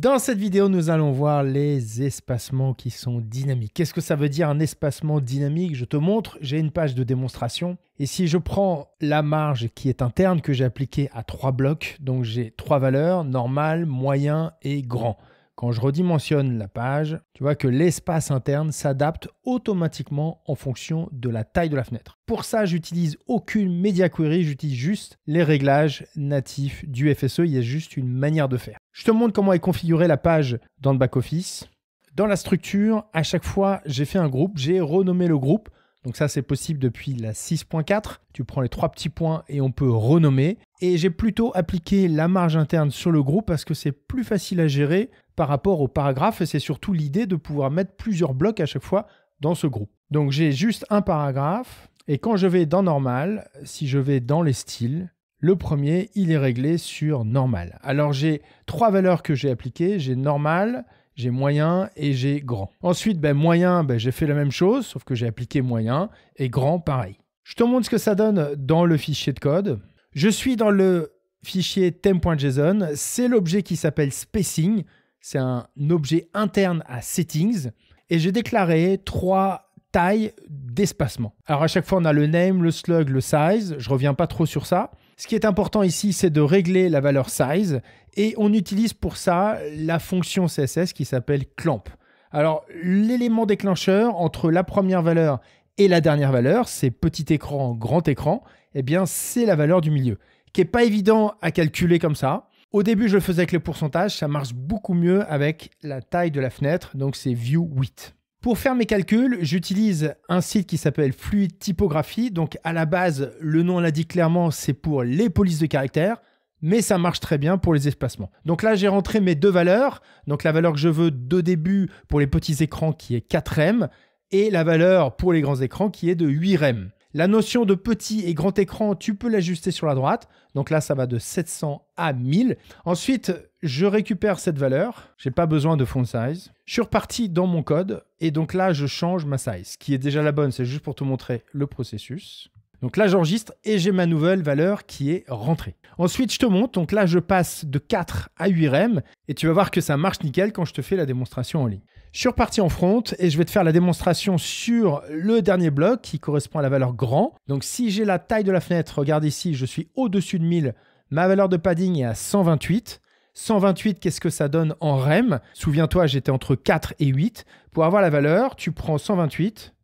Dans cette vidéo, nous allons voir les espacements qui sont dynamiques. Qu'est-ce que ça veut dire un espacement dynamique Je te montre, j'ai une page de démonstration. Et si je prends la marge qui est interne que j'ai appliquée à trois blocs, donc j'ai trois valeurs, normal, moyen et grand. Quand je redimensionne la page, tu vois que l'espace interne s'adapte automatiquement en fonction de la taille de la fenêtre. Pour ça, j'utilise aucune media query, j'utilise juste les réglages natifs du FSE, il y a juste une manière de faire. Je te montre comment est configurée la page dans le back office. Dans la structure, à chaque fois, j'ai fait un groupe, j'ai renommé le groupe donc ça, c'est possible depuis la 6.4. Tu prends les trois petits points et on peut renommer. Et j'ai plutôt appliqué la marge interne sur le groupe parce que c'est plus facile à gérer par rapport au paragraphe et c'est surtout l'idée de pouvoir mettre plusieurs blocs à chaque fois dans ce groupe. Donc j'ai juste un paragraphe et quand je vais dans normal, si je vais dans les styles, le premier, il est réglé sur normal. Alors j'ai trois valeurs que j'ai appliquées, j'ai normal, j'ai moyen et j'ai grand. Ensuite, ben, moyen, ben, j'ai fait la même chose, sauf que j'ai appliqué moyen et grand pareil. Je te montre ce que ça donne dans le fichier de code. Je suis dans le fichier theme.json. C'est l'objet qui s'appelle spacing. C'est un objet interne à settings. Et j'ai déclaré trois tailles d'espacement. Alors à chaque fois, on a le name, le slug, le size. Je reviens pas trop sur ça. Ce qui est important ici, c'est de régler la valeur size et on utilise pour ça la fonction CSS qui s'appelle clamp. Alors, l'élément déclencheur entre la première valeur et la dernière valeur, c'est petit écran, grand écran, eh bien, c'est la valeur du milieu, qui n'est pas évident à calculer comme ça. Au début, je le faisais avec le pourcentage, ça marche beaucoup mieux avec la taille de la fenêtre, donc c'est view Width. Pour faire mes calculs, j'utilise un site qui s'appelle Fluid Typographie. Donc à la base, le nom l'a dit clairement, c'est pour les polices de caractère. mais ça marche très bien pour les espacements. Donc là, j'ai rentré mes deux valeurs. Donc la valeur que je veux de début pour les petits écrans qui est 4 m et la valeur pour les grands écrans qui est de 8 m la notion de petit et grand écran, tu peux l'ajuster sur la droite. Donc là, ça va de 700 à 1000. Ensuite, je récupère cette valeur. J'ai pas besoin de font size. Je suis reparti dans mon code. Et donc là, je change ma size, qui est déjà la bonne. C'est juste pour te montrer le processus. Donc là, j'enregistre et j'ai ma nouvelle valeur qui est rentrée. Ensuite, je te montre. Donc là, je passe de 4 à 8 REM et tu vas voir que ça marche nickel quand je te fais la démonstration en ligne. Je suis reparti en front et je vais te faire la démonstration sur le dernier bloc qui correspond à la valeur grand. Donc si j'ai la taille de la fenêtre, regarde ici, je suis au-dessus de 1000. Ma valeur de padding est à 128. 128, qu'est-ce que ça donne en REM Souviens-toi, j'étais entre 4 et 8. Pour avoir la valeur, tu prends 128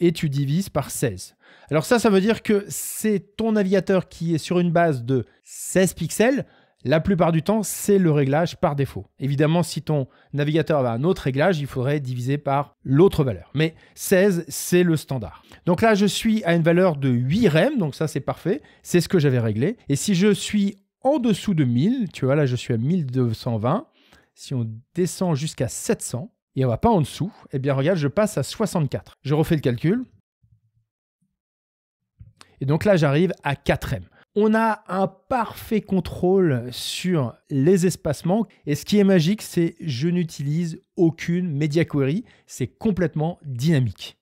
et tu divises par 16. Alors ça, ça veut dire que c'est ton navigateur qui est sur une base de 16 pixels. La plupart du temps, c'est le réglage par défaut. Évidemment, si ton navigateur a un autre réglage, il faudrait diviser par l'autre valeur. Mais 16, c'est le standard. Donc là, je suis à une valeur de 8 rem, donc ça c'est parfait. C'est ce que j'avais réglé. Et si je suis en dessous de 1000, tu vois, là je suis à 1220. Si on descend jusqu'à 700, et on va pas en dessous, eh bien regarde, je passe à 64. Je refais le calcul. Et donc là, j'arrive à 4M. On a un parfait contrôle sur les espacements. Et ce qui est magique, c'est je n'utilise aucune media query. C'est complètement dynamique.